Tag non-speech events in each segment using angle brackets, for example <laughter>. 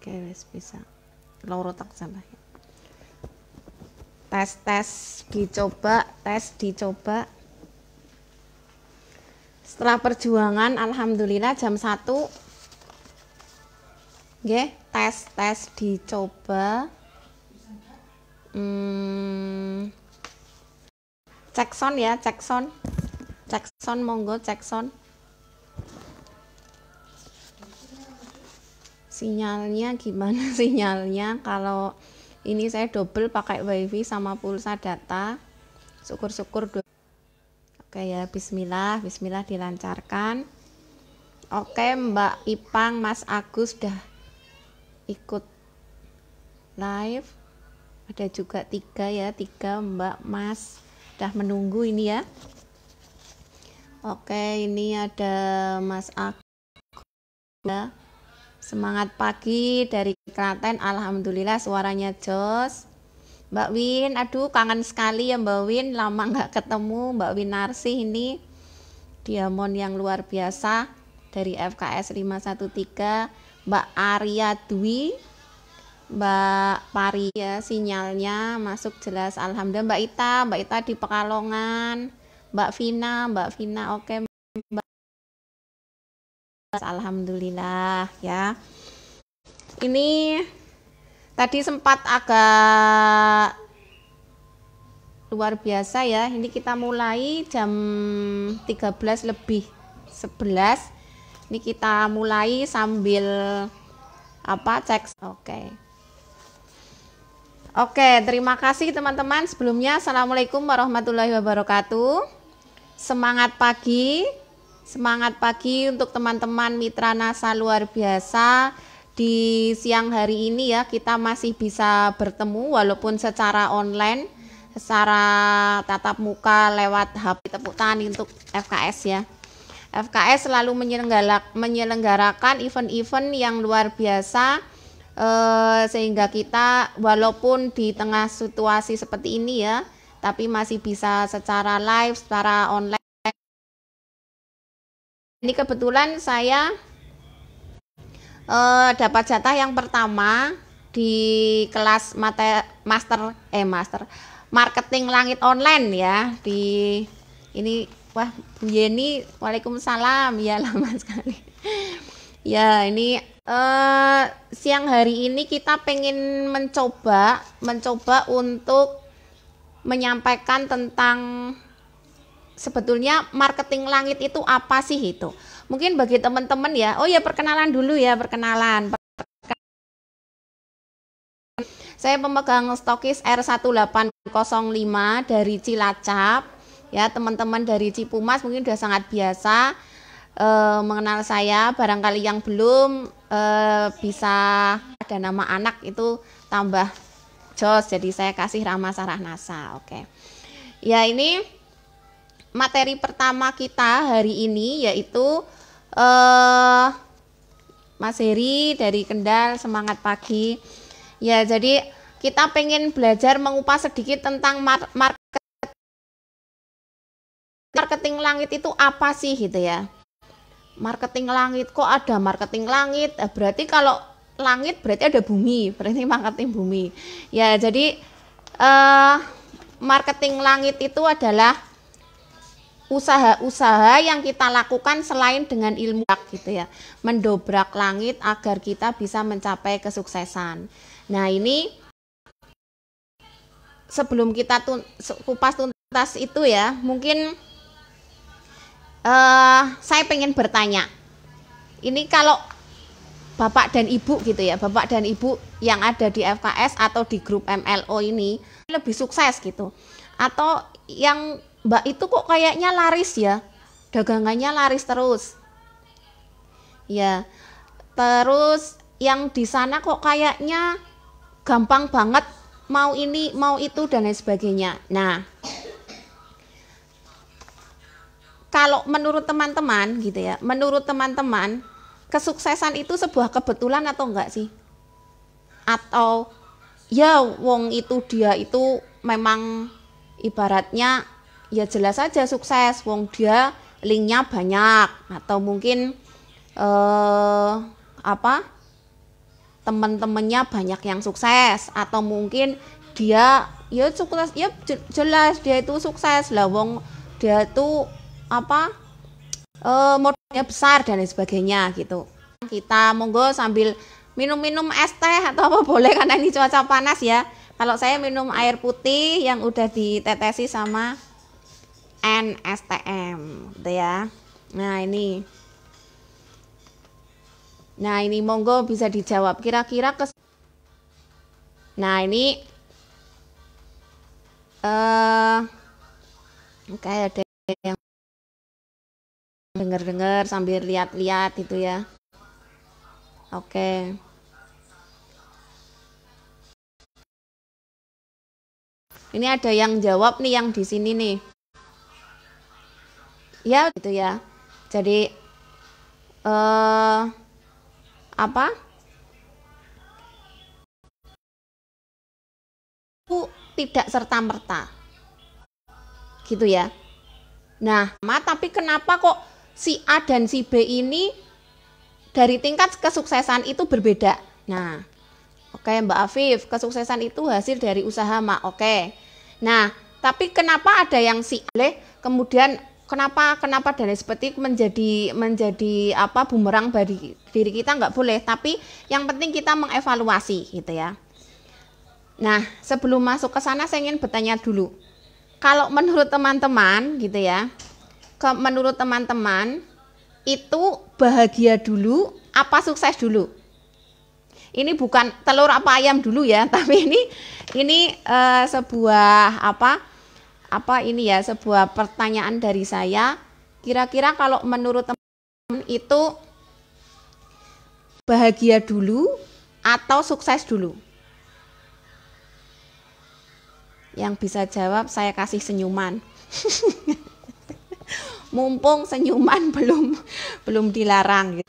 oke wes bisa loro tak salah ya. tes tes dicoba tes dicoba setelah perjuangan alhamdulillah jam 1 Oke, tes tes dicoba hmm, cek sound ya cek sound cek sound monggo cek sound sinyalnya gimana <laughs> sinyalnya kalau ini saya double pakai wifi sama pulsa data syukur-syukur oke ya bismillah bismillah dilancarkan oke mbak Ipang Mas Agus sudah ikut live ada juga tiga ya tiga mbak Mas sudah menunggu ini ya oke ini ada Mas Agus Semangat pagi dari Klaten, Alhamdulillah suaranya jos. Mbak Win, aduh kangen sekali ya Mbak Win, lama nggak ketemu Mbak Win Narsi ini. Diamond yang luar biasa dari FKS 513, Mbak Arya Dwi, Mbak Pari ya sinyalnya masuk jelas Alhamdulillah Mbak Ita, Mbak Ita di Pekalongan, Mbak Vina, Mbak Vina oke okay. Mbak Alhamdulillah ya. Ini tadi sempat agak luar biasa ya. Ini kita mulai jam 13 lebih 11. Ini kita mulai sambil apa cek. Oke. Okay. Oke, terima kasih teman-teman. Sebelumnya Assalamualaikum warahmatullahi wabarakatuh. Semangat pagi, Semangat pagi untuk teman-teman mitra NASA luar biasa. Di siang hari ini ya kita masih bisa bertemu walaupun secara online, secara tatap muka lewat HP tepuk tangan untuk FKS ya. FKS selalu menyelenggarakan event-event yang luar biasa eh, sehingga kita walaupun di tengah situasi seperti ini ya, tapi masih bisa secara live, secara online ini kebetulan saya uh, dapat jatah yang pertama di kelas mate, master eh master marketing langit online ya di ini wah Bu Yeni Waalaikumsalam ya <laughs> lama sekali ya ini eh, siang hari ini kita pengen mencoba mencoba untuk menyampaikan tentang sebetulnya marketing langit itu apa sih itu. Mungkin bagi teman-teman ya, oh ya perkenalan dulu ya, perkenalan. Saya pemegang stokis R1805 dari Cilacap. Ya, teman-teman dari Cipumas mungkin sudah sangat biasa e, mengenal saya. Barangkali yang belum e, bisa ada nama anak itu tambah jos. Jadi saya kasih Rama Sarah Nasa. Oke. Okay. Ya, ini materi pertama kita hari ini yaitu eh, Mas Heri dari Kendal Semangat Pagi. Ya, jadi kita pengen belajar mengupas sedikit tentang market marketing langit itu apa sih gitu ya. Marketing langit kok ada marketing langit? Eh, berarti kalau langit berarti ada bumi, berarti marketing bumi. Ya, jadi eh, marketing langit itu adalah usaha-usaha yang kita lakukan selain dengan ilmu gitu ya mendobrak langit agar kita bisa mencapai kesuksesan nah ini sebelum kita kupas tuntas itu ya mungkin uh, saya pengen bertanya ini kalau bapak dan ibu gitu ya bapak dan ibu yang ada di FKS atau di grup MLO ini lebih sukses gitu atau yang Mbak itu kok kayaknya laris ya? Dagangannya laris terus. Ya. Terus yang di sana kok kayaknya gampang banget mau ini, mau itu dan lain sebagainya. Nah, kalau menurut teman-teman gitu ya, menurut teman-teman kesuksesan itu sebuah kebetulan atau enggak sih? Atau ya wong itu dia itu memang ibaratnya ya jelas saja sukses wong dia linknya banyak atau mungkin eh, apa teman-temannya banyak yang sukses atau mungkin dia ya sukses ya jelas dia itu sukses lah wong dia itu apa eh, modalnya besar dan sebagainya gitu kita monggo sambil minum-minum es teh atau apa <laughs> boleh karena ini cuaca panas ya kalau saya minum air putih yang udah ditetesi sama NSTM gitu ya nah ini nah ini monggo bisa dijawab kira-kira kes nah ini eh uh, kayak ada yang dengar-dengar sambil lihat-lihat gitu ya oke okay. Ini ada yang jawab nih yang di sini nih ya gitu ya jadi eh apa tidak serta merta gitu ya nah ma tapi kenapa kok si A dan si B ini dari tingkat kesuksesan itu berbeda nah oke okay, Mbak Afif kesuksesan itu hasil dari usaha ma oke okay. nah tapi kenapa ada yang si A kemudian kenapa kenapa dari seperti menjadi menjadi apa bumerang bagi diri kita nggak boleh tapi yang penting kita mengevaluasi gitu ya nah sebelum masuk ke sana saya ingin bertanya dulu kalau menurut teman-teman gitu ya ke menurut teman-teman itu bahagia dulu apa sukses dulu ini bukan telur apa ayam dulu ya <laughs> tapi ini ini uh, sebuah apa apa ini ya sebuah pertanyaan dari saya. Kira-kira kalau menurut teman-teman itu bahagia dulu atau sukses dulu? Yang bisa jawab saya kasih senyuman. <laughs> Mumpung senyuman <laughs> belum belum dilarang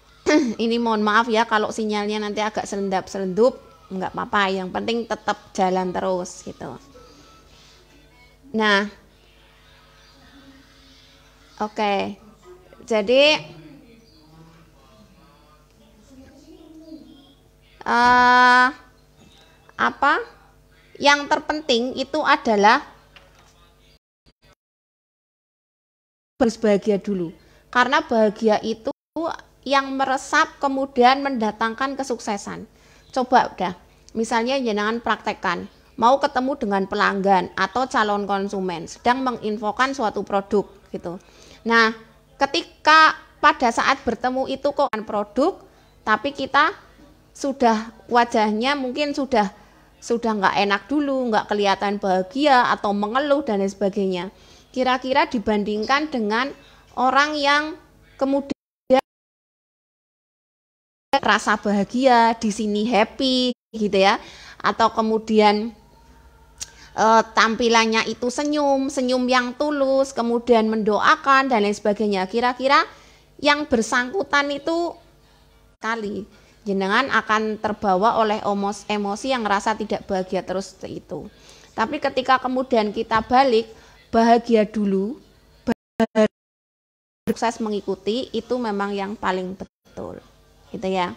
<clears throat> Ini mohon maaf ya kalau sinyalnya nanti agak selendap-selendup, nggak apa-apa, yang penting tetap jalan terus gitu. Nah, oke, okay. jadi uh, apa yang terpenting itu adalah harus bahagia dulu, karena bahagia itu yang meresap kemudian mendatangkan kesuksesan. Coba udah, misalnya jangan praktekkan mau ketemu dengan pelanggan atau calon konsumen sedang menginfokan suatu produk gitu. Nah, ketika pada saat bertemu itu kok produk tapi kita sudah wajahnya mungkin sudah sudah nggak enak dulu, nggak kelihatan bahagia atau mengeluh dan lain sebagainya. Kira-kira dibandingkan dengan orang yang kemudian rasa bahagia, di sini happy gitu ya. Atau kemudian uh, tampilannya itu senyum, senyum yang tulus, kemudian mendoakan dan lain sebagainya. Kira-kira yang bersangkutan itu kali jenengan akan terbawa oleh omos, emosi yang rasa tidak bahagia terus itu. Tapi ketika kemudian kita balik bahagia dulu, bahagia, sukses mengikuti itu memang yang paling betul. Gitu ya.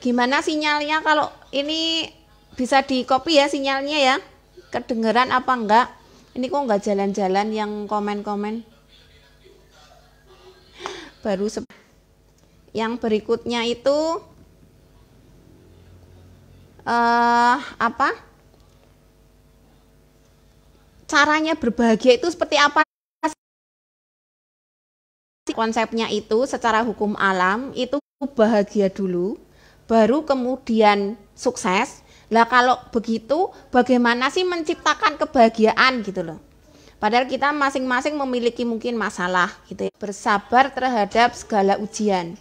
Gimana sinyalnya kalau ini bisa di copy ya sinyalnya ya? Kedengeran apa enggak? Ini kok enggak jalan-jalan yang komen-komen. Baru yang berikutnya itu uh, apa? Caranya berbahagia itu seperti apa? konsepnya itu secara hukum alam itu bahagia dulu baru kemudian sukses. Lah kalau begitu bagaimana sih menciptakan kebahagiaan gitu loh. Padahal kita masing-masing memiliki mungkin masalah gitu ya. Bersabar terhadap segala ujian.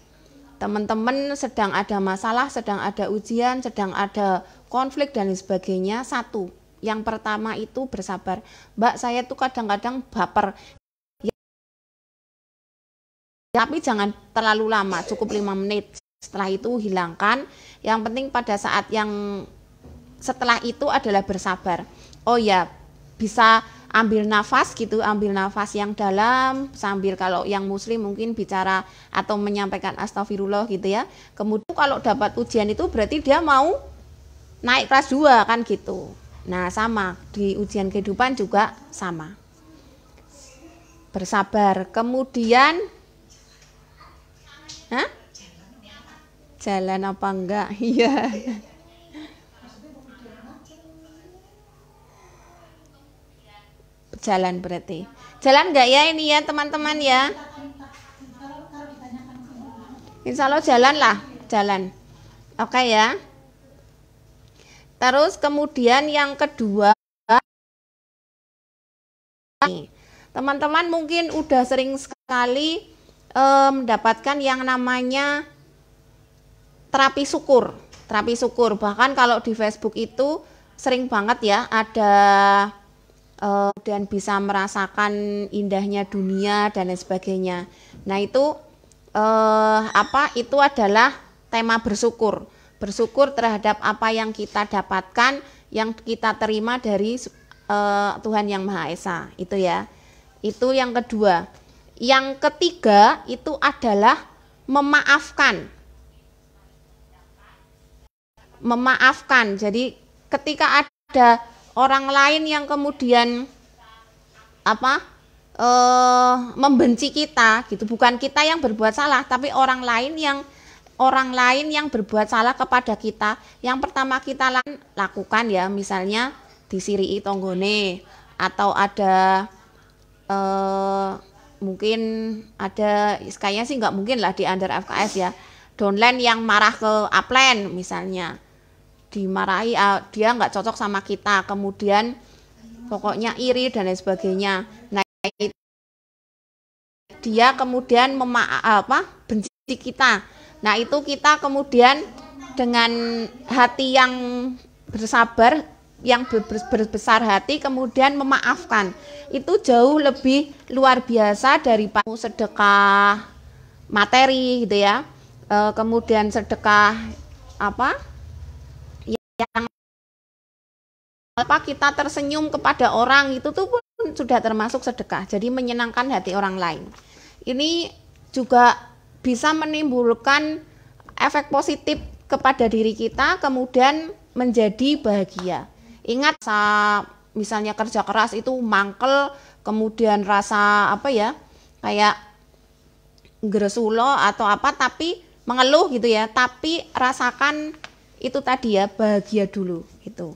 Teman-teman sedang ada masalah, sedang ada ujian, sedang ada konflik dan sebagainya. Satu, yang pertama itu bersabar. Mbak saya tuh kadang-kadang baper. tapi jangan terlalu lama, cukup lima menit. Setelah itu hilangkan. Yang penting pada saat yang setelah itu adalah bersabar. Oh ya, bisa ambil nafas gitu, ambil nafas yang dalam sambil kalau yang muslim mungkin bicara atau menyampaikan astagfirullah gitu ya. Kemudian kalau dapat ujian itu berarti dia mau naik kelas 2 kan gitu. Nah, sama di ujian kehidupan juga sama. Bersabar. Kemudian Hah? jalan apa enggak <laughs> iya jalan berarti jalan enggak ya ini ya teman-teman ya Insya Allah jalan lah jalan oke okay, ya terus kemudian yang kedua teman-teman mungkin udah sering sekali eh, mendapatkan yang namanya terapi syukur, terapi syukur. Bahkan kalau di Facebook itu sering banget ya ada uh, dan bisa merasakan indahnya dunia dan lain sebagainya. Nah itu uh, apa? Itu adalah tema bersyukur, bersyukur terhadap apa yang kita dapatkan, yang kita terima dari uh, Tuhan yang Maha Esa, itu ya. Itu yang kedua. Yang ketiga itu adalah memaafkan memaafkan. Jadi ketika ada orang lain yang kemudian apa e, membenci kita gitu, bukan kita yang berbuat salah, tapi orang lain yang orang lain yang berbuat salah kepada kita. Yang pertama kita lakukan ya, misalnya di Siri tonggone atau ada e, mungkin ada kayaknya sih nggak mungkin lah di under FKS ya downline yang marah ke upline misalnya dimarahi uh, dia nggak cocok sama kita kemudian pokoknya iri dan lain sebagainya nah dia kemudian mema apa benci kita nah itu kita kemudian dengan hati yang bersabar yang berbesar hati kemudian memaafkan itu jauh lebih luar biasa dari daripada sedekah materi gitu ya e, kemudian sedekah apa yang apa kita tersenyum kepada orang itu tuh pun sudah termasuk sedekah. Jadi menyenangkan hati orang lain. Ini juga bisa menimbulkan efek positif kepada diri kita kemudian menjadi bahagia. Ingat misalnya kerja keras itu mangkel, kemudian rasa apa ya? kayak gresulo atau apa tapi mengeluh gitu ya, tapi rasakan itu tadi ya bahagia dulu itu.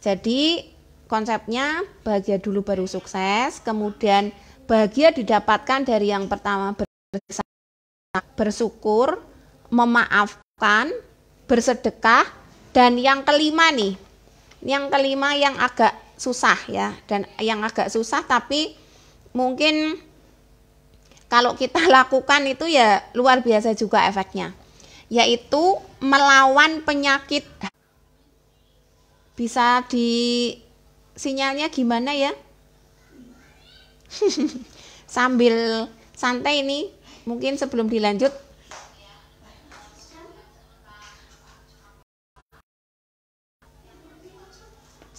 Jadi konsepnya bahagia dulu baru sukses, kemudian bahagia didapatkan dari yang pertama bersyukur, memaafkan, bersedekah dan yang kelima nih. Yang kelima yang agak susah ya dan yang agak susah tapi mungkin kalau kita <laughs> lakukan itu ya luar biasa juga efeknya yaitu melawan penyakit. Bisa di sinyalnya gimana ya? <laughs> Sambil santai ini, mungkin sebelum dilanjut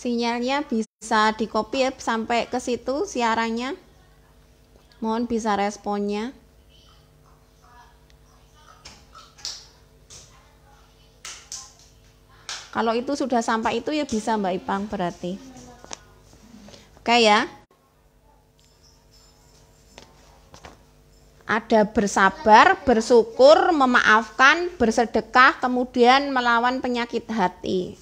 sinyalnya bisa di copy ya sampai ke situ siarannya mohon bisa responnya Kalau itu sudah sampai itu ya bisa Mbak Ipang berarti. Oke ya. Ada bersabar, bersyukur, memaafkan, bersedekah, kemudian melawan penyakit hati.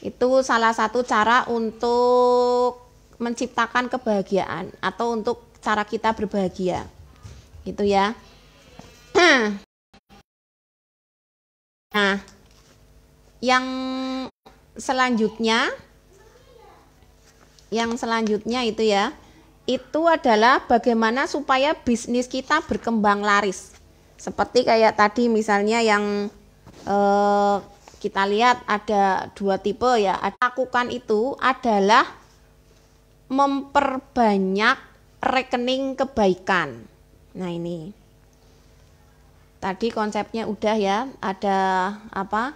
Itu salah satu cara untuk menciptakan kebahagiaan atau untuk cara kita berbahagia. Gitu ya. <clears throat> Nah, yang selanjutnya yang selanjutnya itu ya itu adalah bagaimana supaya bisnis kita berkembang laris seperti kayak tadi misalnya yang eh, kita lihat ada dua tipe ya lakukan itu adalah memperbanyak rekening kebaikan nah ini tadi konsepnya udah ya ada apa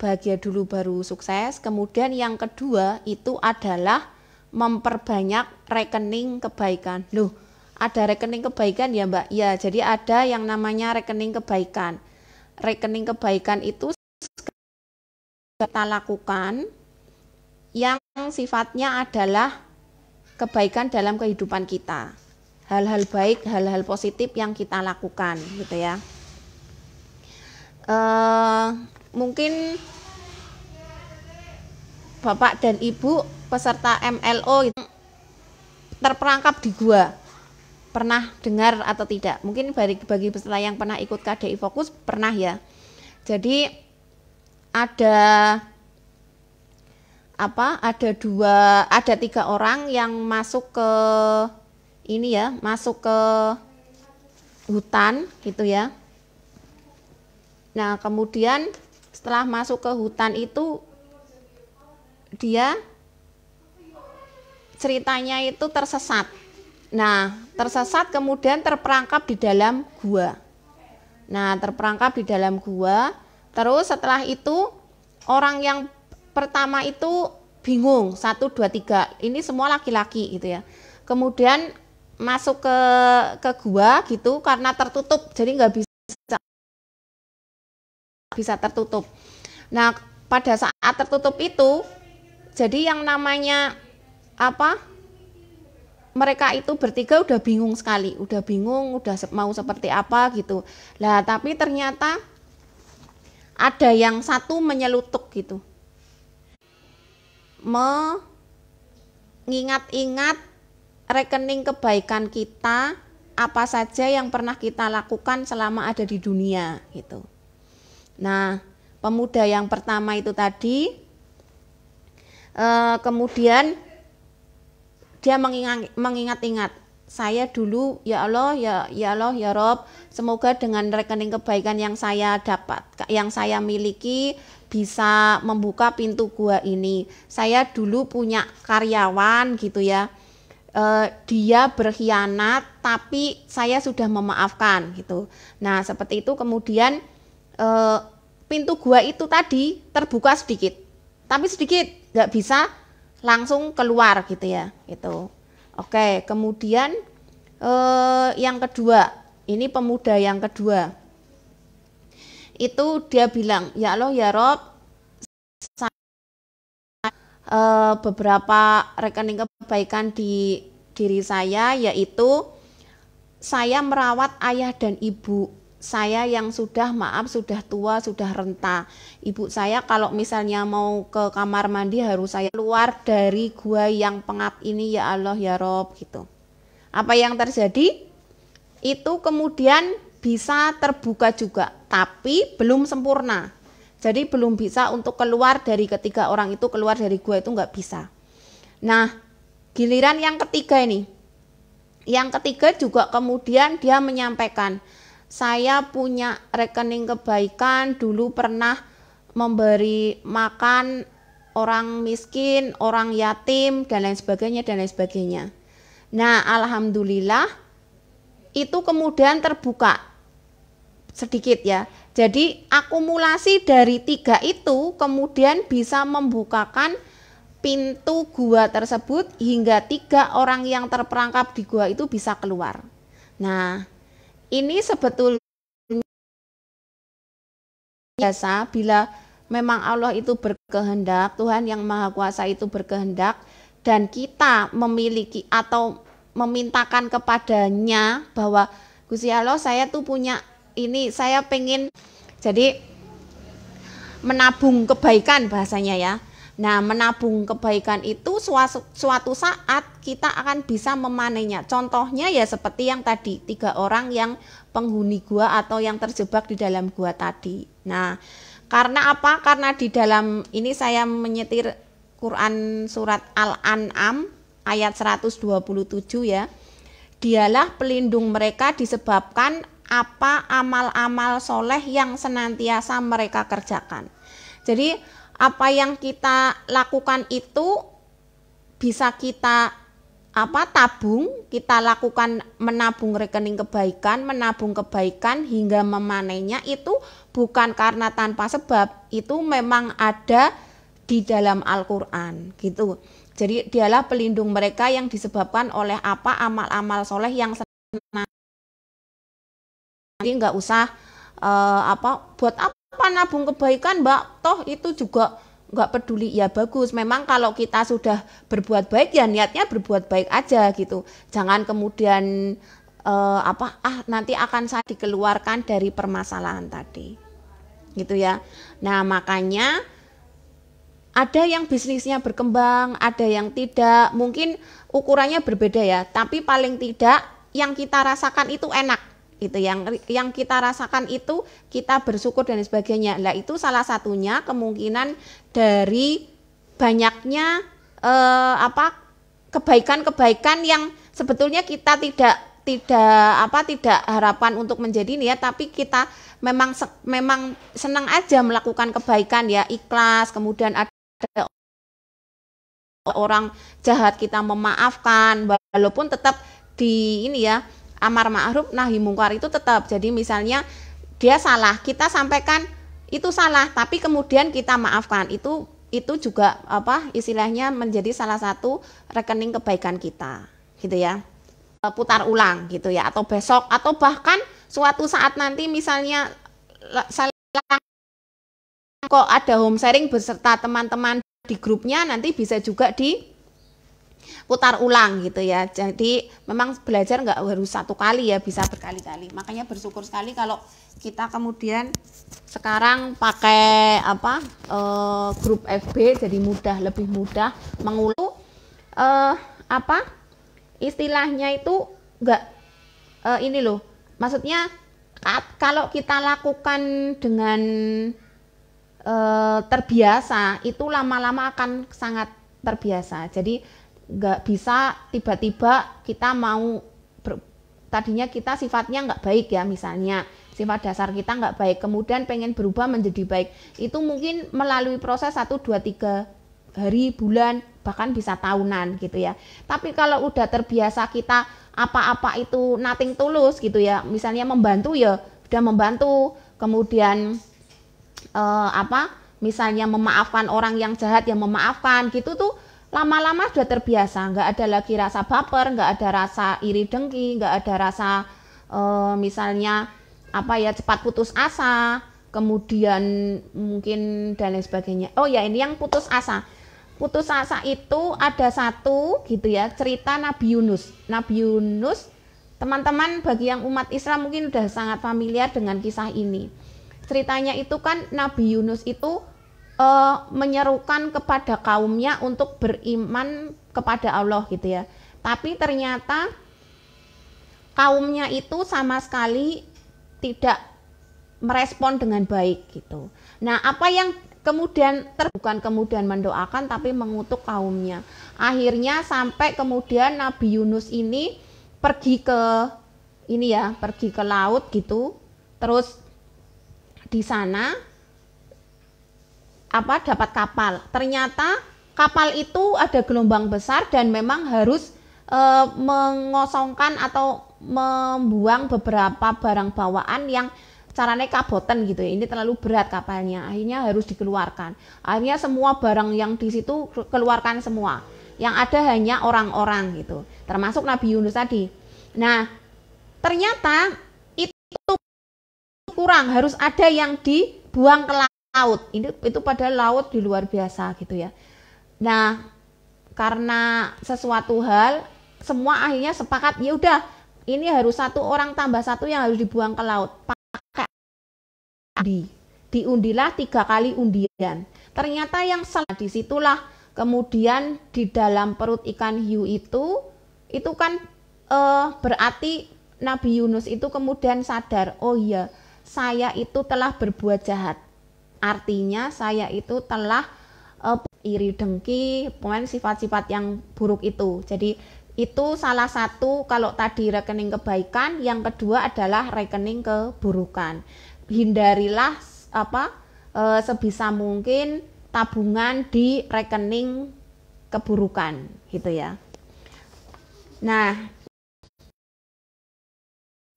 bahagia dulu baru sukses. Kemudian yang kedua itu adalah memperbanyak rekening kebaikan. Loh, ada rekening kebaikan ya Mbak? Ya, jadi ada yang namanya rekening kebaikan. Rekening kebaikan itu kita lakukan yang sifatnya adalah kebaikan dalam kehidupan kita. Hal-hal baik, hal-hal positif yang kita lakukan gitu ya. Uh, mungkin bapak dan ibu peserta MLO gitu, terperangkap di gua pernah dengar atau tidak mungkin bagi bagi peserta yang pernah ikut KDI fokus pernah ya jadi ada apa ada dua ada tiga orang yang masuk ke ini ya masuk ke hutan gitu ya nah kemudian setelah masuk ke hutan itu dia ceritanya itu tersesat. Nah, tersesat kemudian terperangkap di dalam gua. Nah, terperangkap di dalam gua. Terus setelah itu orang yang pertama itu bingung, satu dua tiga Ini semua laki-laki gitu ya. Kemudian masuk ke ke gua gitu karena tertutup jadi nggak bisa bisa tertutup. Nah, pada saat tertutup itu jadi yang namanya apa? Mereka itu bertiga udah bingung sekali, udah bingung, udah mau seperti apa gitu. Nah tapi ternyata ada yang satu menyelutuk gitu. Mengingat-ingat rekening kebaikan kita apa saja yang pernah kita lakukan selama ada di dunia gitu. Nah, pemuda yang pertama itu tadi, eh, kemudian dia mengingat-ingat, saya dulu ya Allah ya ya Allah ya Rob semoga dengan rekening kebaikan yang saya dapat yang saya miliki bisa membuka pintu gua ini saya dulu punya karyawan gitu ya eh, dia berkhianat tapi saya sudah memaafkan gitu nah seperti itu kemudian e, pintu gua itu tadi terbuka sedikit, tapi sedikit nggak bisa langsung keluar gitu ya, Itu, Oke, kemudian e, yang kedua, ini pemuda yang kedua, itu dia bilang, ya Allah ya Rob, e, beberapa rekening kebaikan di diri saya yaitu saya merawat ayah dan ibu saya yang sudah maaf sudah tua sudah renta ibu saya kalau misalnya mau ke kamar mandi harus saya keluar dari gua yang pengap ini ya Allah ya Rob gitu apa yang terjadi itu kemudian bisa terbuka juga tapi belum sempurna jadi belum bisa untuk keluar dari ketiga orang itu keluar dari gua itu nggak bisa nah giliran yang ketiga ini yang ketiga juga kemudian dia menyampaikan saya punya rekening kebaikan dulu pernah memberi makan orang miskin, orang yatim dan lain sebagainya dan lain sebagainya. Nah, alhamdulillah itu kemudian terbuka sedikit ya. Jadi akumulasi dari tiga itu kemudian bisa membukakan pintu gua tersebut hingga tiga orang yang terperangkap di gua itu bisa keluar. Nah, ini sebetulnya biasa bila memang Allah itu berkehendak, Tuhan yang Maha Kuasa itu berkehendak dan kita memiliki atau memintakan kepadanya bahwa Gusti Allah saya tuh punya ini saya pengen jadi menabung kebaikan bahasanya ya Nah, menabung kebaikan itu suatu, suatu saat kita akan bisa memanenya. Contohnya ya seperti yang tadi, tiga orang yang penghuni gua atau yang terjebak di dalam gua tadi. Nah, karena apa? Karena di dalam ini saya menyetir Quran surat Al-An'am ayat 127 ya. Dialah pelindung mereka disebabkan apa amal-amal soleh yang senantiasa mereka kerjakan. Jadi apa yang kita lakukan itu bisa kita apa tabung kita lakukan menabung rekening kebaikan menabung kebaikan hingga memanennya itu bukan karena tanpa sebab itu memang ada di dalam Al-Quran gitu jadi dialah pelindung mereka yang disebabkan oleh apa amal-amal soleh yang senang jadi nggak usah uh, apa buat apa apa nabung kebaikan mbak toh itu juga nggak peduli ya bagus memang kalau kita sudah berbuat baik ya niatnya berbuat baik aja gitu jangan kemudian eh, apa ah nanti akan saya dikeluarkan dari permasalahan tadi gitu ya nah makanya ada yang bisnisnya berkembang ada yang tidak mungkin ukurannya berbeda ya tapi paling tidak yang kita rasakan itu enak gitu yang yang kita rasakan itu kita bersyukur dan sebagainya lah itu salah satunya kemungkinan dari banyaknya eh, apa kebaikan-kebaikan yang sebetulnya kita tidak tidak apa tidak harapan untuk menjadi ya tapi kita memang memang senang aja melakukan kebaikan ya ikhlas kemudian ada orang jahat kita memaafkan walaupun tetap di ini ya amar ma'ruf nahi mungkar itu tetap. Jadi misalnya dia salah, kita sampaikan itu salah, tapi kemudian kita maafkan. Itu itu juga apa istilahnya menjadi salah satu rekening kebaikan kita, gitu ya. Eh, putar ulang gitu ya atau besok atau bahkan suatu saat nanti misalnya salah kok ada home sharing beserta teman-teman di grupnya nanti bisa juga di putar ulang gitu ya. Jadi memang belajar nggak harus satu kali ya, bisa berkali-kali. Makanya bersyukur sekali kalau kita kemudian sekarang pakai apa e, grup FB jadi mudah lebih mudah mengulu e, eh, apa istilahnya itu nggak e, ini loh. Maksudnya kalau kita lakukan dengan e, terbiasa itu lama-lama akan sangat terbiasa. Jadi nggak bisa tiba-tiba kita mau ber, tadinya kita sifatnya nggak baik ya misalnya sifat dasar kita nggak baik kemudian pengen berubah menjadi baik itu mungkin melalui proses satu dua tiga hari, bulan bahkan bisa tahunan gitu ya tapi kalau udah terbiasa kita apa-apa itu nothing tulus gitu ya misalnya membantu ya udah membantu kemudian eh, apa misalnya memaafkan orang yang jahat yang memaafkan gitu tuh lama-lama sudah terbiasa nggak ada lagi rasa baper nggak ada rasa iri dengki nggak ada rasa uh, misalnya apa ya cepat putus asa kemudian mungkin dan lain sebagainya oh ya ini yang putus asa putus asa itu ada satu gitu ya cerita Nabi Yunus Nabi Yunus teman-teman bagi yang umat Islam mungkin sudah sangat familiar dengan kisah ini ceritanya itu kan Nabi Yunus itu uh, menyerukan kepada kaumnya untuk beriman kepada Allah gitu ya. Tapi ternyata kaumnya itu sama sekali tidak merespon dengan baik gitu. Nah, apa yang kemudian terbukan kemudian mendoakan tapi mengutuk kaumnya. Akhirnya sampai kemudian Nabi Yunus ini pergi ke ini ya, pergi ke laut gitu. Terus di sana apa dapat kapal. Ternyata kapal itu ada gelombang besar dan memang harus e, mengosongkan atau membuang beberapa barang bawaan yang caranya kaboten gitu ya. Ini terlalu berat kapalnya. Akhirnya harus dikeluarkan. Akhirnya semua barang yang di situ keluarkan semua. Yang ada hanya orang-orang gitu. Termasuk Nabi Yunus tadi. Nah, ternyata itu kurang harus ada yang dibuang ke laut. Ini itu pada laut di luar biasa gitu ya. Nah, karena sesuatu hal semua akhirnya sepakat ya udah ini harus satu orang tambah satu yang harus dibuang ke laut pakai di diundilah tiga kali undian ternyata yang salah disitulah kemudian di dalam perut ikan hiu itu itu kan eh, berarti Nabi Yunus itu kemudian sadar oh iya saya itu telah berbuat jahat Artinya saya itu telah uh, iri dengki, poin sifat-sifat yang buruk itu. Jadi itu salah satu kalau tadi rekening kebaikan, yang kedua adalah rekening keburukan. Hindarilah apa uh, sebisa mungkin tabungan di rekening keburukan gitu ya. Nah,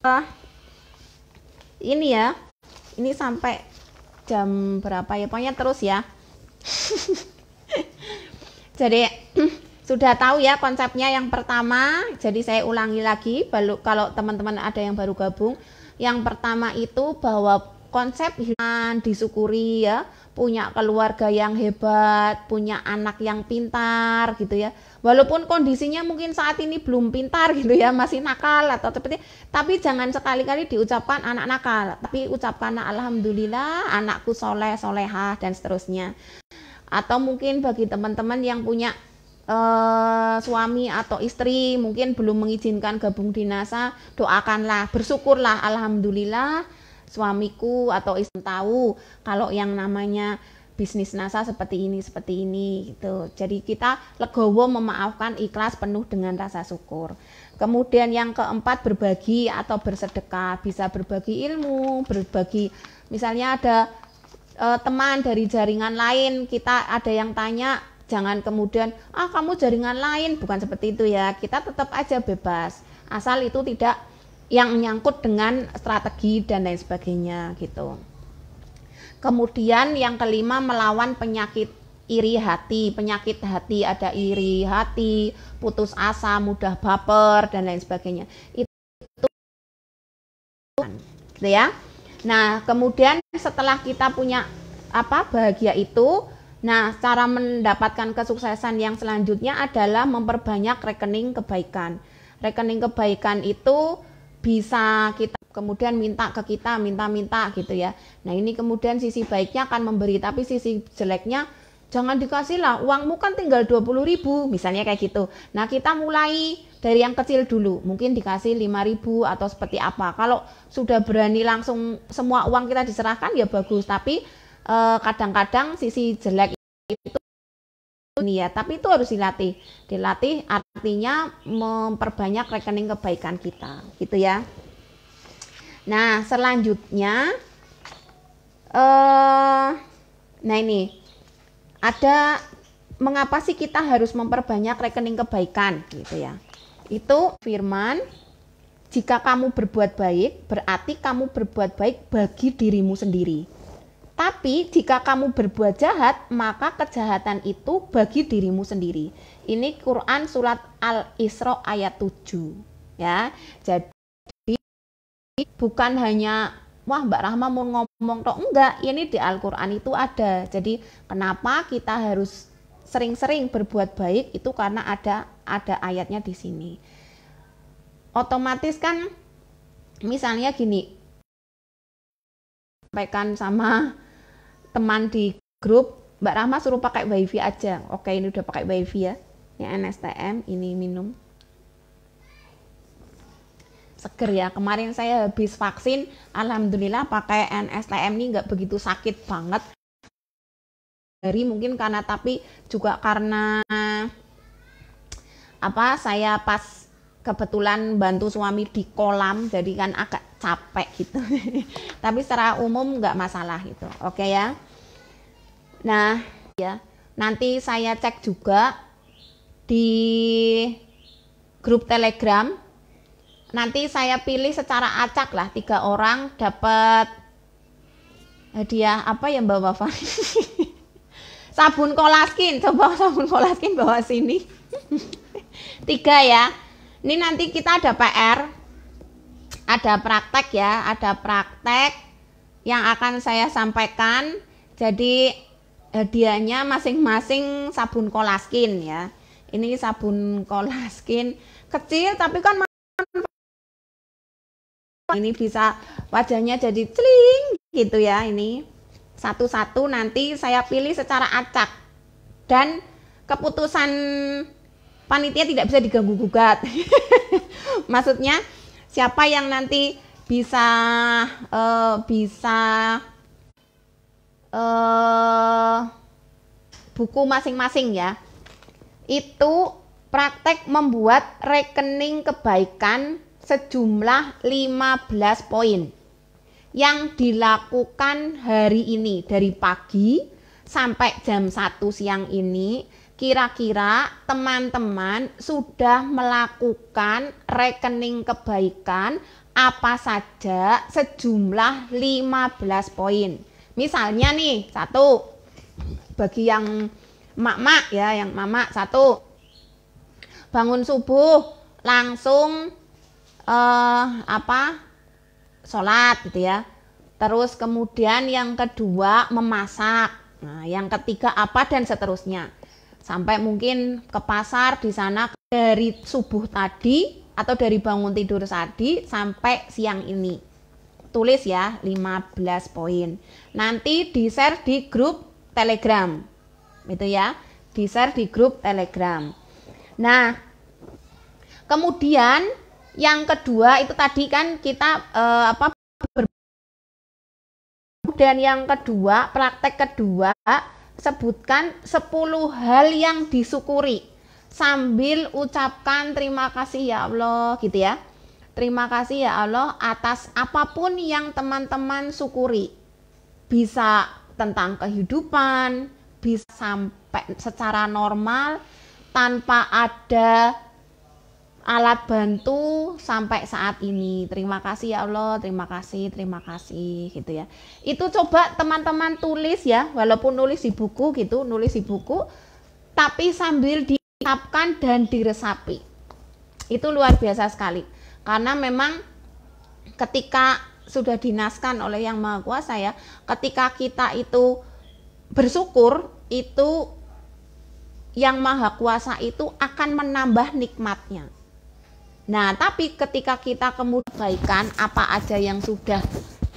uh, ini ya, ini sampai jam berapa ya pokoknya terus ya <laughs> jadi <clears throat> sudah tahu ya konsepnya yang pertama jadi saya ulangi lagi baru kalau teman-teman ada yang baru gabung yang pertama itu bahwa konsep disyukuri ya punya keluarga yang hebat, punya anak yang pintar gitu ya. Walaupun kondisinya mungkin saat ini belum pintar gitu ya, masih nakal atau seperti tapi jangan sekali-kali diucapkan anak nakal, tapi ucapkan alhamdulillah anakku soleh, solehah dan seterusnya. Atau mungkin bagi teman-teman yang punya Uh, suami atau istri mungkin belum mengizinkan gabung dinasa, doakanlah, bersyukurlah alhamdulillah suamiku atau istri tahu kalau yang namanya bisnis NASA seperti ini seperti ini gitu. Jadi kita legowo memaafkan ikhlas penuh dengan rasa syukur. Kemudian yang keempat berbagi atau bersedekah, bisa berbagi ilmu, berbagi misalnya ada e, teman dari jaringan lain, kita ada yang tanya jangan kemudian ah kamu jaringan lain bukan seperti itu ya. Kita tetap aja bebas asal itu tidak yang menyangkut dengan strategi dan lain sebagainya gitu. Kemudian yang kelima melawan penyakit iri hati, penyakit hati ada iri hati, putus asa, mudah baper dan lain sebagainya. Itu gitu ya. Nah, kemudian setelah kita punya apa bahagia itu, nah cara mendapatkan kesuksesan yang selanjutnya adalah memperbanyak rekening kebaikan. Rekening kebaikan itu bisa kita kemudian minta ke kita minta-minta gitu ya nah ini kemudian sisi baiknya akan memberi tapi sisi jeleknya jangan dikasih lah uangmu kan tinggal 20 ribu misalnya kayak gitu nah kita mulai dari yang kecil dulu mungkin dikasih 5 ribu atau seperti apa kalau sudah berani langsung semua uang kita diserahkan ya bagus tapi eh, kadang-kadang eh, sisi jelek itu ya tapi itu harus dilatih dilatih artinya memperbanyak rekening kebaikan kita gitu ya nah selanjutnya eh nah ini ada mengapa sih kita harus memperbanyak rekening kebaikan gitu ya itu firman jika kamu berbuat baik berarti kamu berbuat baik bagi dirimu sendiri tapi jika kamu berbuat jahat, maka kejahatan itu bagi dirimu sendiri. Ini Quran surat Al-Isra ayat 7. Ya. Jadi bukan hanya wah Mbak Rahma mau ngomong toh enggak, ini di Al-Qur'an itu ada. Jadi kenapa kita harus sering-sering berbuat baik itu karena ada ada ayatnya di sini. Otomatis kan misalnya gini. Sampaikan sama teman di grup Mbak Rahma suruh pakai wifi aja oke ini udah pakai wifi ya ini NSTM ini minum seger ya kemarin saya habis vaksin alhamdulillah pakai NSTM ini nggak begitu sakit banget dari mungkin karena tapi juga karena apa saya pas kebetulan bantu suami di kolam jadi kan agak capek gitu. <laughs> Tapi secara umum nggak masalah gitu. Oke okay, ya. Nah, ya. Nanti saya cek juga di grup Telegram. Nanti saya pilih secara acak lah tiga orang dapat hadiah apa ya Mbak Wafa? <laughs> sabun kolaskin, coba sabun kolaskin bawa sini. <laughs> tiga ya. Ini nanti kita ada PR, ada praktek ya, ada praktek yang akan saya sampaikan. Jadi hadiahnya masing-masing sabun kolaskin ya. Ini sabun kolaskin kecil tapi kan ini bisa wajahnya jadi celing gitu ya ini satu-satu nanti saya pilih secara acak dan keputusan panitia tidak bisa diganggu gugat <laughs> maksudnya siapa yang nanti bisa uh, bisa uh, buku masing-masing ya. Itu praktek membuat rekening kebaikan sejumlah 15 poin yang dilakukan hari ini dari pagi sampai jam 1 siang ini kira-kira teman-teman sudah melakukan rekening kebaikan apa saja sejumlah 15 poin. Misalnya nih, satu bagi yang mak-mak ya, yang mama satu bangun subuh langsung eh, apa sholat gitu ya. Terus kemudian yang kedua memasak. Nah, yang ketiga apa dan seterusnya sampai mungkin ke pasar di sana dari subuh tadi atau dari bangun tidur tadi sampai siang ini. Tulis ya 15 poin. Nanti di-share di grup Telegram. Itu ya, di-share di grup Telegram. Nah, kemudian yang kedua itu tadi kan kita eh, apa dan yang kedua, praktek kedua sebutkan 10 hal yang disyukuri sambil ucapkan terima kasih ya Allah gitu ya. Terima kasih ya Allah atas apapun yang teman-teman syukuri. Bisa tentang kehidupan, bisa sampai secara normal tanpa ada alat bantu sampai saat ini. Terima kasih ya Allah, terima kasih, terima kasih gitu ya. Itu coba teman-teman tulis ya, walaupun nulis di buku gitu, nulis di buku tapi sambil ditetapkan dan diresapi. Itu luar biasa sekali. Karena memang ketika sudah dinaskan oleh Yang Maha Kuasa ya, ketika kita itu bersyukur itu yang Maha Kuasa itu akan menambah nikmatnya Nah, tapi ketika kita kemudian apa aja yang sudah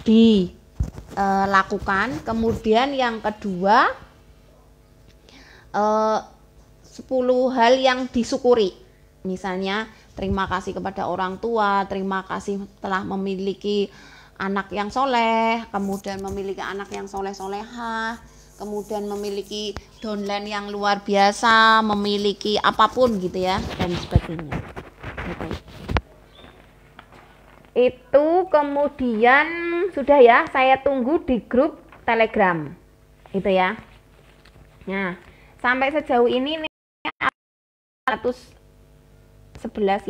dilakukan, e, kemudian yang kedua e, sepuluh 10 hal yang disyukuri. Misalnya, terima kasih kepada orang tua, terima kasih telah memiliki anak yang soleh, kemudian memiliki anak yang soleh-solehah, kemudian memiliki downline yang luar biasa, memiliki apapun gitu ya, dan sebagainya. Itu kemudian sudah ya, saya tunggu di grup Telegram. Itu ya. Nah, sampai sejauh ini nih 111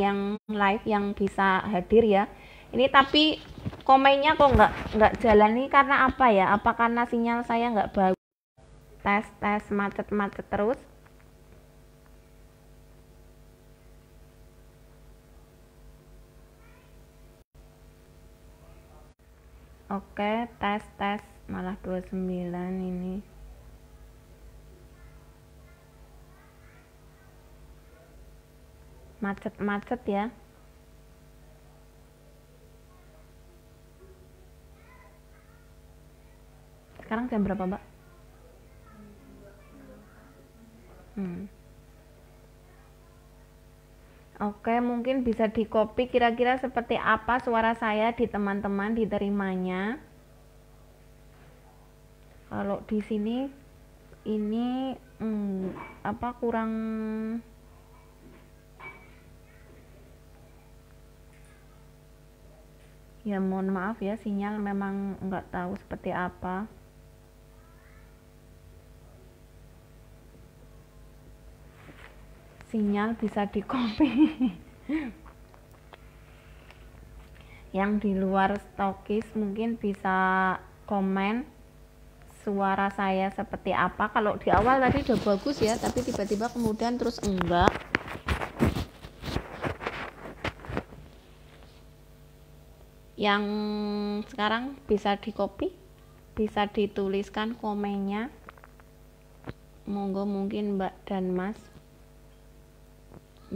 yang live yang bisa hadir ya. Ini tapi komennya kok nggak nggak jalan nih karena apa ya? Apa karena sinyal saya nggak bagus? Tes tes macet macet terus. Oke, tes tes malah 29 ini. Macet-macet ya. Sekarang jam berapa, Mbak? Hmm. Oke, mungkin bisa di copy. kira-kira seperti apa suara saya di teman-teman diterimanya. Kalau di sini ini hmm, apa kurang ya mohon maaf ya sinyal memang nggak tahu seperti apa sinyal bisa dikopi. <laughs> yang di luar stokis mungkin bisa komen suara saya seperti apa kalau di awal tadi udah bagus ya tapi tiba-tiba kemudian terus enggak yang sekarang bisa di copy bisa dituliskan komennya monggo mungkin mbak dan mas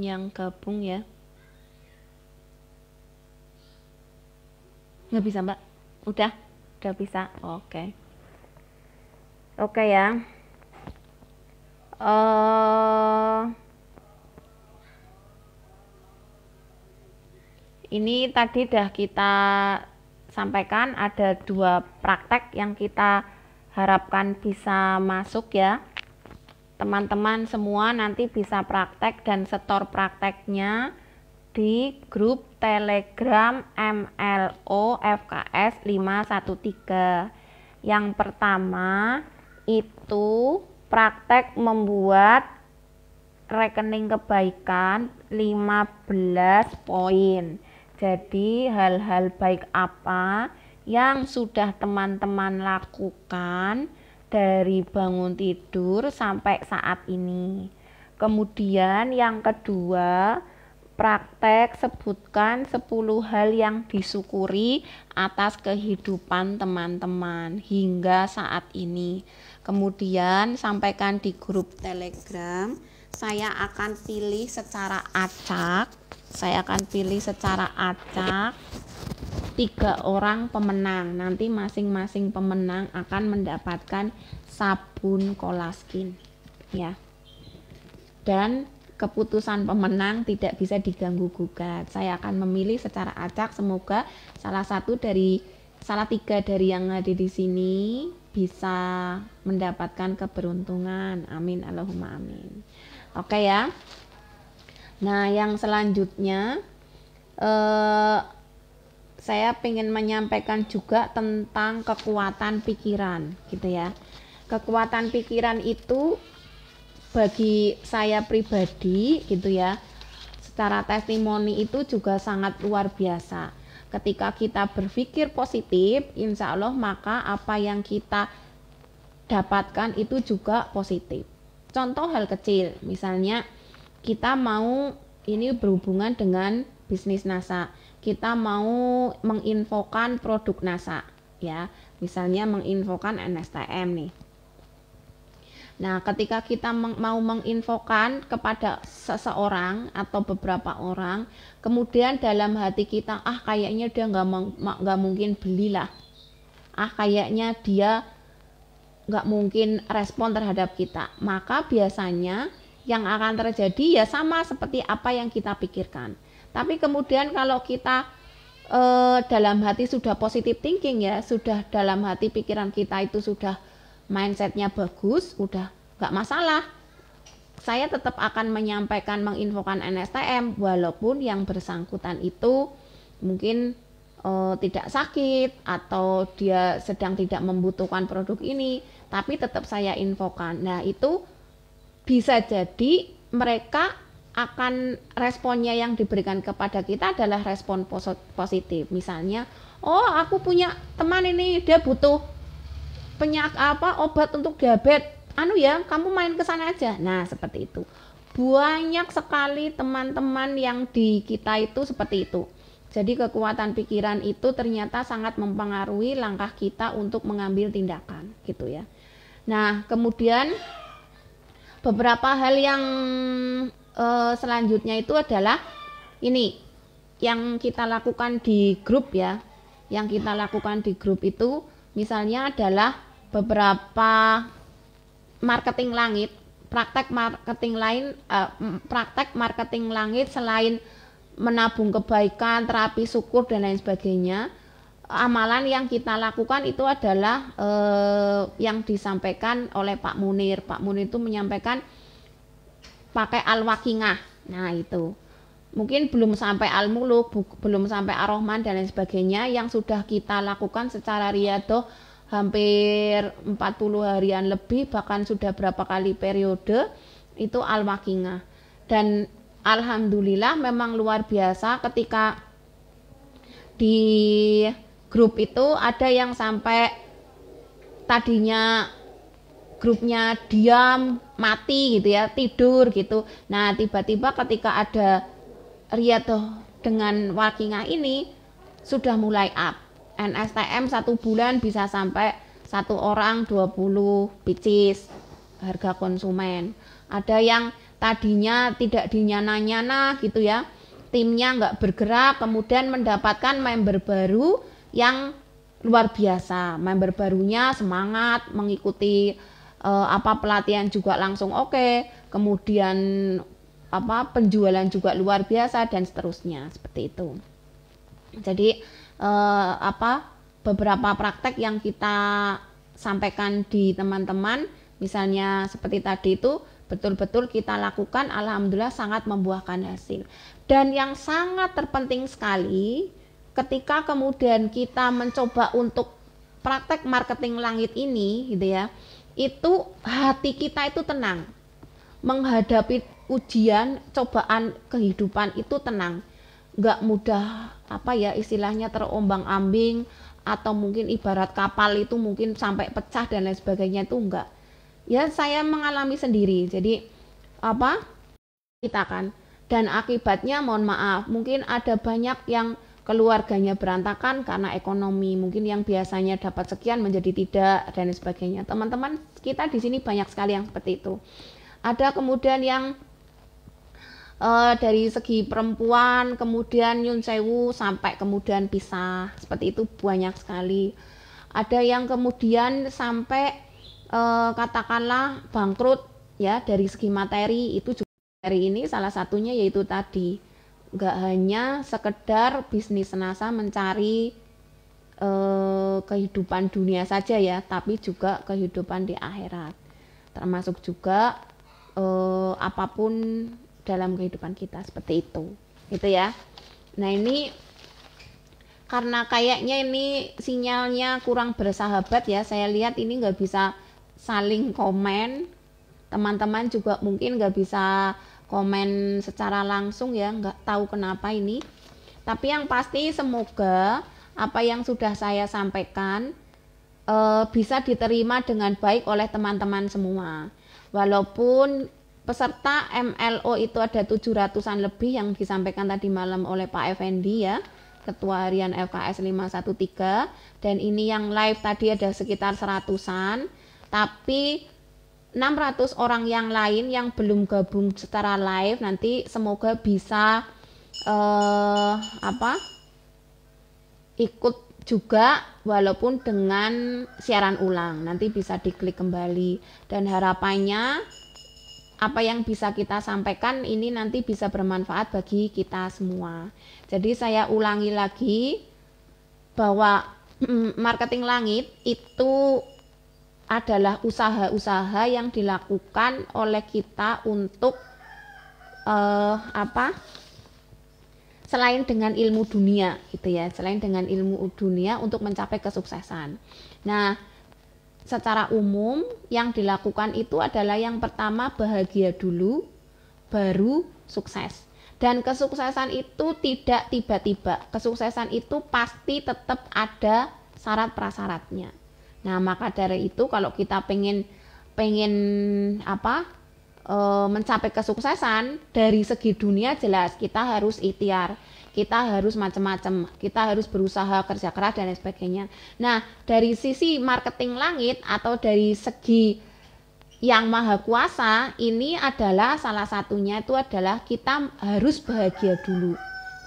yang gabung ya nggak bisa mbak udah udah bisa oke okay. oke okay, ya uh, ini tadi dah kita sampaikan ada dua praktek yang kita harapkan bisa masuk ya teman-teman semua nanti bisa praktek dan setor prakteknya di grup Telegram MLO FKS 513. Yang pertama itu praktek membuat rekening kebaikan 15 poin. Jadi hal-hal baik apa yang sudah teman-teman lakukan dari bangun tidur sampai saat ini. Kemudian yang kedua, praktek sebutkan 10 hal yang disyukuri atas kehidupan teman-teman hingga saat ini. Kemudian sampaikan di grup Telegram. Saya akan pilih secara acak. Saya akan pilih secara acak tiga orang pemenang. Nanti masing-masing pemenang akan mendapatkan sabun kolaskin, ya. Dan keputusan pemenang tidak bisa diganggu gugat. Saya akan memilih secara acak. Semoga salah satu dari salah tiga dari yang ada di sini bisa mendapatkan keberuntungan. Amin, Allahumma amin. Oke ya. Nah, yang selanjutnya eh saya ingin menyampaikan juga tentang kekuatan pikiran gitu ya kekuatan pikiran itu bagi saya pribadi gitu ya secara testimoni itu juga sangat luar biasa ketika kita berpikir positif insya Allah maka apa yang kita dapatkan itu juga positif contoh hal kecil misalnya kita mau ini berhubungan dengan bisnis NASA kita mau menginfokan produk NASA ya misalnya menginfokan NSTM nih Nah, ketika kita mau menginfokan kepada seseorang atau beberapa orang, kemudian dalam hati kita, ah kayaknya dia nggak nggak mungkin belilah, ah kayaknya dia nggak mungkin respon terhadap kita, maka biasanya yang akan terjadi ya sama seperti apa yang kita pikirkan. Tapi kemudian kalau kita e, dalam hati sudah positif thinking ya, sudah dalam hati pikiran kita itu sudah mindsetnya bagus, udah nggak masalah. Saya tetap akan menyampaikan menginfokan NSTM walaupun yang bersangkutan itu mungkin e, tidak sakit atau dia sedang tidak membutuhkan produk ini, tapi tetap saya infokan. Nah, itu bisa jadi mereka akan responnya yang diberikan kepada kita adalah respon positif. Misalnya, oh aku punya teman ini dia butuh penyak apa obat untuk diabetes. Anu ya, kamu main ke sana aja. Nah, seperti itu. Banyak sekali teman-teman yang di kita itu seperti itu. Jadi kekuatan pikiran itu ternyata sangat mempengaruhi langkah kita untuk mengambil tindakan, gitu ya. Nah, kemudian beberapa hal yang uh, selanjutnya itu adalah ini yang kita lakukan di grup ya. Yang kita lakukan di grup itu misalnya adalah beberapa marketing langit, praktek marketing lain, uh, praktek marketing langit selain menabung kebaikan, terapi syukur dan lain sebagainya. Amalan yang kita lakukan itu adalah eh, yang disampaikan oleh Pak Munir. Pak Munir itu menyampaikan pakai al wakingah Nah, itu. Mungkin belum sampai al-muluk, belum sampai ar-rahman dan lain sebagainya yang sudah kita lakukan secara riadoh hampir 40 harian lebih bahkan sudah berapa kali periode itu al wakingah Dan alhamdulillah memang luar biasa ketika di grup itu ada yang sampai tadinya grupnya diam mati gitu ya tidur gitu nah tiba-tiba ketika ada tuh dengan wakinya ini sudah mulai up NSTM satu bulan bisa sampai satu orang 20 picis harga konsumen ada yang tadinya tidak dinyana-nyana gitu ya timnya nggak bergerak kemudian mendapatkan member baru yang luar biasa member barunya semangat mengikuti eh, apa pelatihan juga langsung oke, okay, kemudian apa penjualan juga luar biasa dan seterusnya seperti itu. Jadi eh, apa beberapa praktek yang kita sampaikan di teman-teman misalnya seperti tadi itu betul-betul kita lakukan alhamdulillah sangat membuahkan hasil dan yang sangat terpenting sekali ketika kemudian kita mencoba untuk praktek marketing langit ini gitu ya itu hati kita itu tenang. Menghadapi ujian, cobaan kehidupan itu tenang. Nggak mudah apa ya istilahnya terombang-ambing atau mungkin ibarat kapal itu mungkin sampai pecah dan lain sebagainya itu enggak. Ya saya mengalami sendiri. Jadi apa? Kita kan dan akibatnya mohon maaf mungkin ada banyak yang keluarganya berantakan karena ekonomi mungkin yang biasanya dapat sekian menjadi tidak dan sebagainya teman-teman kita di sini banyak sekali yang seperti itu ada kemudian yang uh, dari segi perempuan kemudian Yun Sewu sampai kemudian pisah seperti itu banyak sekali ada yang kemudian sampai uh, katakanlah bangkrut ya dari segi materi itu juga dari ini salah satunya yaitu tadi nggak hanya sekedar bisnis NASA mencari eh, kehidupan dunia saja ya, tapi juga kehidupan di akhirat. Termasuk juga eh, apapun dalam kehidupan kita seperti itu, gitu ya. Nah ini karena kayaknya ini sinyalnya kurang bersahabat ya, saya lihat ini nggak bisa saling komen. Teman-teman juga mungkin nggak bisa komen secara langsung ya nggak tahu kenapa ini tapi yang pasti semoga apa yang sudah saya sampaikan e, bisa diterima dengan baik oleh teman-teman semua walaupun peserta MLO itu ada 700-an lebih yang disampaikan tadi malam oleh Pak Effendi ya Ketua Harian FKS 513 dan ini yang live tadi ada sekitar 100-an tapi 600 orang yang lain yang belum gabung secara live nanti semoga bisa uh, apa ikut juga walaupun dengan siaran ulang nanti bisa diklik kembali dan harapannya apa yang bisa kita sampaikan ini nanti bisa bermanfaat bagi kita semua. Jadi saya ulangi lagi bahwa <clears throat> marketing langit itu adalah usaha-usaha yang dilakukan oleh kita untuk uh, apa? Selain dengan ilmu dunia, gitu ya. Selain dengan ilmu dunia untuk mencapai kesuksesan. Nah, secara umum yang dilakukan itu adalah yang pertama bahagia dulu, baru sukses. Dan kesuksesan itu tidak tiba-tiba. Kesuksesan itu pasti tetap ada syarat prasyaratnya. Nah, maka dari itu kalau kita pengen pengen apa? E, mencapai kesuksesan dari segi dunia jelas kita harus ikhtiar, kita harus macam-macam, kita harus berusaha kerja keras dan lain sebagainya. Nah, dari sisi marketing langit atau dari segi yang maha kuasa ini adalah salah satunya itu adalah kita harus bahagia dulu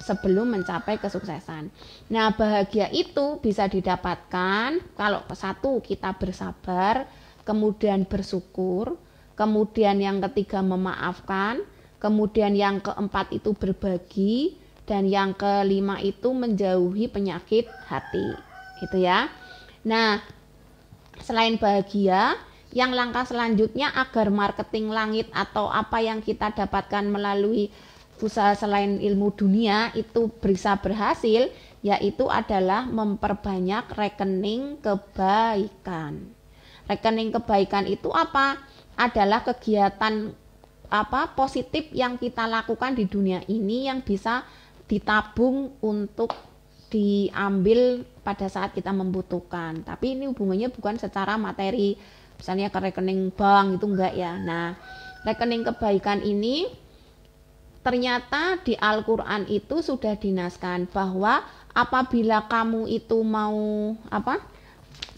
sebelum mencapai kesuksesan. Nah, bahagia itu bisa didapatkan kalau satu kita bersabar, kemudian bersyukur, kemudian yang ketiga memaafkan, kemudian yang keempat itu berbagi, dan yang kelima itu menjauhi penyakit hati. Gitu ya. Nah, selain bahagia, yang langkah selanjutnya agar marketing langit atau apa yang kita dapatkan melalui usaha selain ilmu dunia itu bisa berhasil yaitu adalah memperbanyak rekening kebaikan. Rekening kebaikan itu apa? Adalah kegiatan apa positif yang kita lakukan di dunia ini yang bisa ditabung untuk diambil pada saat kita membutuhkan. Tapi ini hubungannya bukan secara materi, misalnya ke rekening bank itu enggak ya. Nah, rekening kebaikan ini ternyata di Al-Qur'an itu sudah dinaskan bahwa apabila kamu itu mau apa?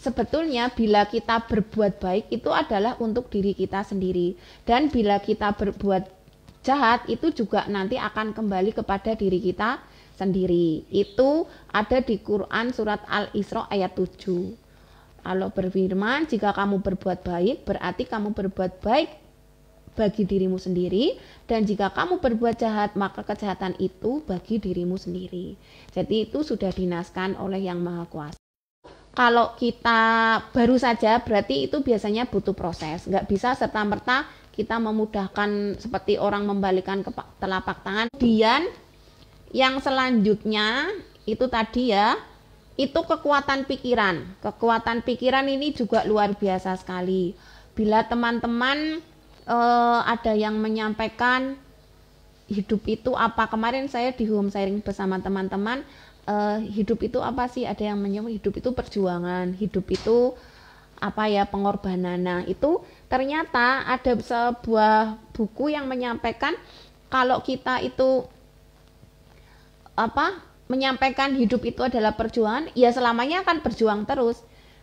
Sebetulnya bila kita berbuat baik itu adalah untuk diri kita sendiri dan bila kita berbuat jahat itu juga nanti akan kembali kepada diri kita sendiri. Itu ada di Quran surat Al-Isra ayat 7. Allah berfirman, jika kamu berbuat baik, berarti kamu berbuat baik bagi dirimu sendiri dan jika kamu berbuat jahat maka kejahatan itu bagi dirimu sendiri. Jadi itu sudah dinaskan oleh Yang Maha Kuasa. Kalau kita baru saja berarti itu biasanya butuh proses. Nggak bisa serta-merta kita memudahkan seperti orang membalikan ke telapak tangan. Kemudian yang selanjutnya itu tadi ya itu kekuatan pikiran. Kekuatan pikiran ini juga luar biasa sekali. Bila teman-teman uh, ada yang menyampaikan hidup itu apa kemarin saya di home sharing bersama teman-teman uh, hidup itu apa sih ada yang menyebut hidup itu perjuangan hidup itu apa ya pengorbanan nah itu ternyata ada sebuah buku yang menyampaikan kalau kita itu apa menyampaikan hidup itu adalah perjuangan ya selamanya akan berjuang terus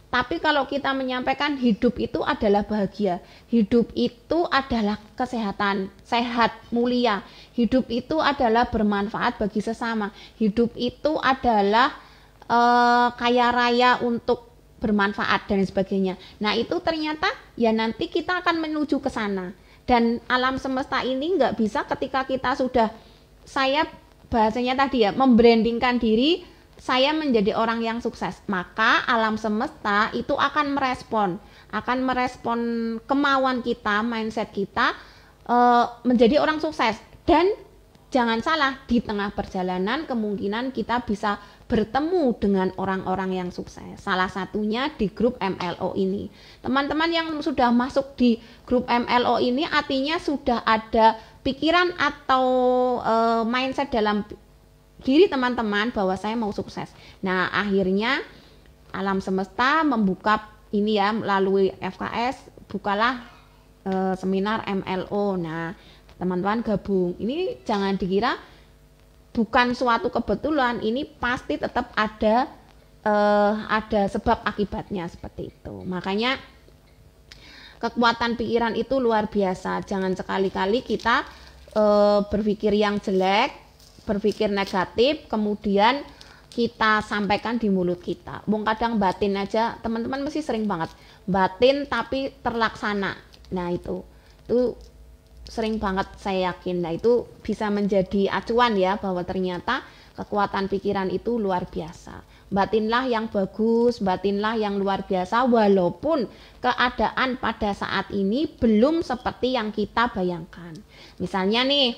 tapi kalau kita menyampaikan hidup itu adalah bahagia, hidup itu adalah kesehatan, sehat, mulia. Hidup itu adalah bermanfaat bagi sesama. Hidup itu adalah e, kaya raya untuk bermanfaat dan sebagainya. Nah, itu ternyata ya nanti kita akan menuju ke sana. Dan alam semesta ini nggak bisa ketika kita sudah saya bahasanya tadi ya membrandingkan diri saya menjadi orang yang sukses, maka alam semesta itu akan merespon, akan merespon kemauan kita, mindset kita e, menjadi orang sukses. Dan jangan salah, di tengah perjalanan kemungkinan kita bisa bertemu dengan orang-orang yang sukses. Salah satunya di grup MLO ini. Teman-teman yang sudah masuk di grup MLO ini artinya sudah ada pikiran atau e, mindset dalam diri teman-teman bahwa saya mau sukses. Nah, akhirnya alam semesta membuka ini ya melalui FKS bukalah e, seminar MLO. Nah, teman-teman gabung. Ini jangan dikira bukan suatu kebetulan, ini pasti tetap ada e, ada sebab akibatnya seperti itu. Makanya kekuatan pikiran itu luar biasa. Jangan sekali-kali kita eh, berpikir yang jelek berpikir negatif kemudian kita sampaikan di mulut kita. Wong kadang batin aja, teman-teman mesti sering banget batin tapi terlaksana. Nah, itu. Itu sering banget saya yakin. Nah, itu bisa menjadi acuan ya bahwa ternyata kekuatan pikiran itu luar biasa. Batinlah yang bagus, batinlah yang luar biasa walaupun keadaan pada saat ini belum seperti yang kita bayangkan. Misalnya nih,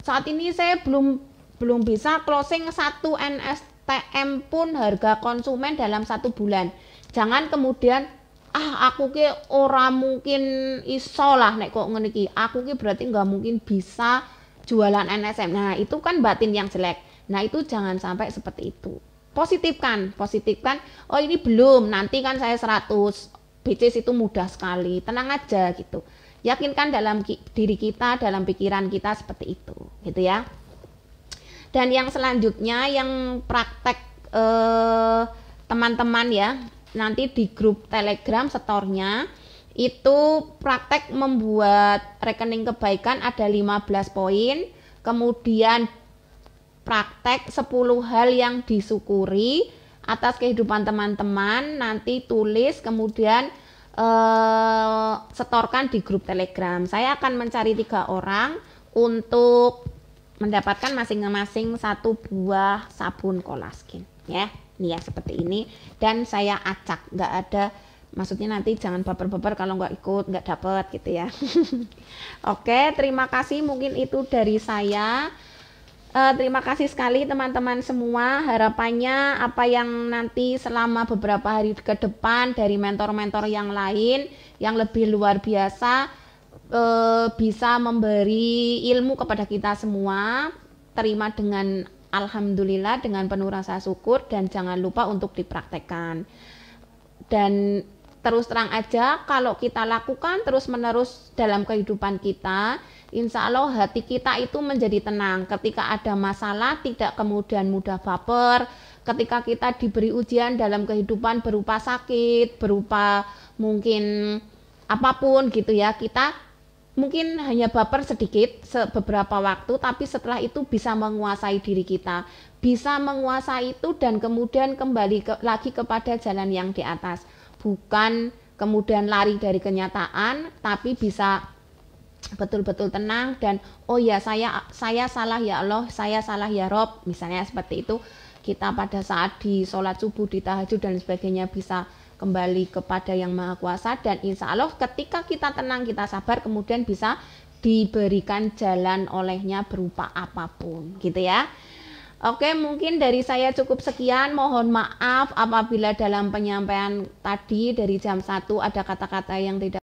saat ini saya belum belum bisa closing satu NSTM pun harga konsumen dalam satu bulan. Jangan kemudian ah aku ke ora mungkin iso lah nek kok ngeniki Aku ke berarti nggak mungkin bisa jualan NSM. Nah, itu kan batin yang jelek. Nah, itu jangan sampai seperti itu. Positifkan, positifkan. Oh, ini belum, nanti kan saya 100. BC itu mudah sekali. Tenang aja gitu. Yakinkan dalam ki, diri kita, dalam pikiran kita seperti itu, gitu ya. Dan yang selanjutnya yang praktek eh, teman-teman eh, ya, nanti di grup Telegram setornya itu praktek membuat rekening kebaikan ada 15 poin, kemudian praktek 10 hal yang disyukuri atas kehidupan teman-teman, nanti tulis kemudian Eh, setorkan di grup Telegram. Saya akan mencari tiga orang untuk mendapatkan masing-masing satu buah sabun kolaskin ya nih ya seperti ini dan saya acak nggak ada maksudnya nanti jangan baper-baper kalau nggak ikut nggak dapet gitu ya <laughs> oke terima kasih mungkin itu dari saya Uh, terima kasih sekali teman-teman semua. Harapannya apa yang nanti selama beberapa hari ke depan dari mentor-mentor yang lain yang lebih luar biasa uh, bisa memberi ilmu kepada kita semua. Terima dengan alhamdulillah dengan penuh rasa syukur dan jangan lupa untuk dipraktekkan. Dan terus terang aja kalau kita lakukan terus-menerus dalam kehidupan kita, insya Allah hati kita itu menjadi tenang. Ketika ada masalah, tidak kemudian mudah baper. Ketika kita diberi ujian dalam kehidupan berupa sakit, berupa mungkin apapun gitu ya, kita mungkin hanya baper sedikit beberapa waktu, tapi setelah itu bisa menguasai diri kita, bisa menguasai itu dan kemudian kembali ke, lagi kepada jalan yang di atas, bukan kemudian lari dari kenyataan, tapi bisa betul-betul tenang dan oh ya saya saya salah ya Allah saya salah ya Rob misalnya seperti itu kita pada saat di sholat subuh di tahajud dan sebagainya bisa kembali kepada yang maha kuasa dan insya Allah ketika kita tenang kita sabar kemudian bisa diberikan jalan olehnya berupa apapun gitu ya Oke, mungkin dari saya cukup sekian. Mohon maaf apabila dalam penyampaian tadi dari jam 1 ada kata-kata yang tidak